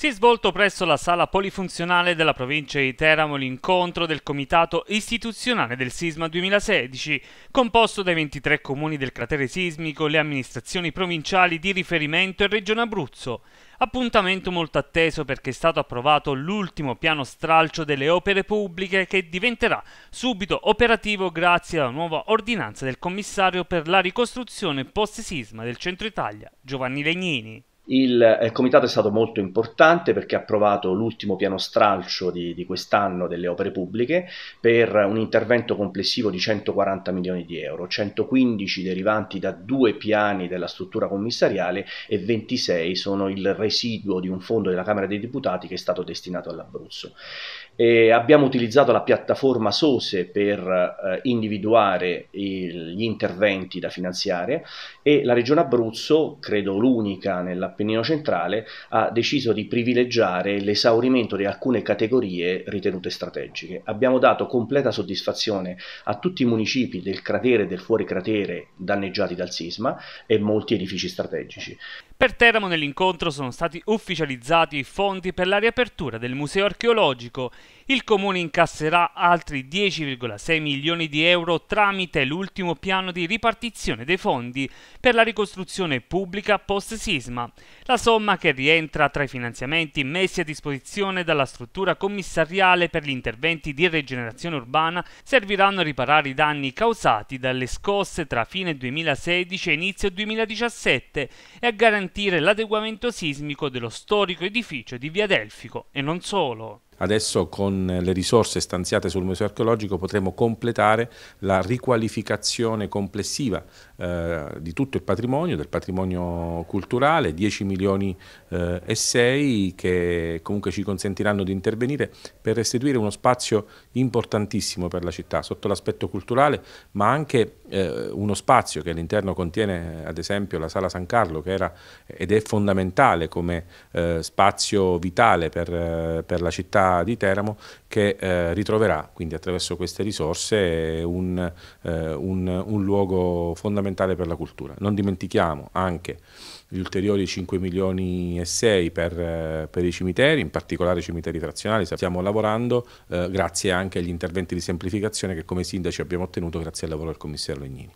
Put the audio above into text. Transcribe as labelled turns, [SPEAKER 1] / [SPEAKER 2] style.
[SPEAKER 1] Si è svolto presso la sala polifunzionale della provincia di Teramo l'incontro del comitato istituzionale del sisma 2016, composto dai 23 comuni del cratere sismico, le amministrazioni provinciali di riferimento e Regione Abruzzo. Appuntamento molto atteso perché è stato approvato l'ultimo piano stralcio delle opere pubbliche che diventerà subito operativo grazie alla nuova ordinanza del commissario per la ricostruzione post-sisma del centro Italia, Giovanni Legnini.
[SPEAKER 2] Il, eh, il, comitato è stato molto importante perché ha approvato l'ultimo piano stralcio di, di, quest'anno delle opere pubbliche per un intervento complessivo di 140 milioni di euro, 115 derivanti da due piani della struttura commissariale e 26 sono il residuo di un fondo della Camera dei Deputati che è stato destinato all'Abruzzo. E abbiamo utilizzato la piattaforma SOSE per eh, individuare il, gli interventi da finanziare e la Regione Abruzzo, credo l'unica nella l'Appennino centrale ha deciso di privilegiare l'esaurimento di alcune categorie ritenute strategiche. Abbiamo dato completa soddisfazione a tutti i municipi del cratere e del fuori cratere danneggiati dal sisma e molti edifici strategici.
[SPEAKER 1] Per Teramo nell'incontro sono stati ufficializzati i fondi per la riapertura del museo archeologico. Il comune incasserà altri 10,6 milioni di euro tramite l'ultimo piano di ripartizione dei fondi per la ricostruzione pubblica post sisma. La somma che rientra tra i finanziamenti messi a disposizione dalla struttura commissariale per gli interventi di rigenerazione urbana serviranno a riparare i danni causati dalle scosse tra fine 2016 e inizio 2017 e a garantire garantire l'adeguamento sismico dello storico edificio di Via Delfico e non solo.
[SPEAKER 3] Adesso con le risorse stanziate sul museo archeologico potremo completare la riqualificazione complessiva eh, di tutto il patrimonio, del patrimonio culturale, 10 milioni eh, e 6 che comunque ci consentiranno di intervenire per restituire uno spazio importantissimo per la città sotto l'aspetto culturale, ma anche eh, uno spazio che all'interno contiene ad esempio la Sala San Carlo che era ed è fondamentale come eh, spazio vitale per, eh, per la città di Teramo che eh, ritroverà quindi attraverso queste risorse un, eh, un, un luogo fondamentale per la cultura. Non dimentichiamo anche gli ulteriori 5 milioni e 6 per, eh, per, i cimiteri, in particolare i cimiteri frazionali, Stiamo lavorando eh, grazie anche agli interventi di semplificazione che come sindaci abbiamo ottenuto grazie al lavoro del commissario Legnini.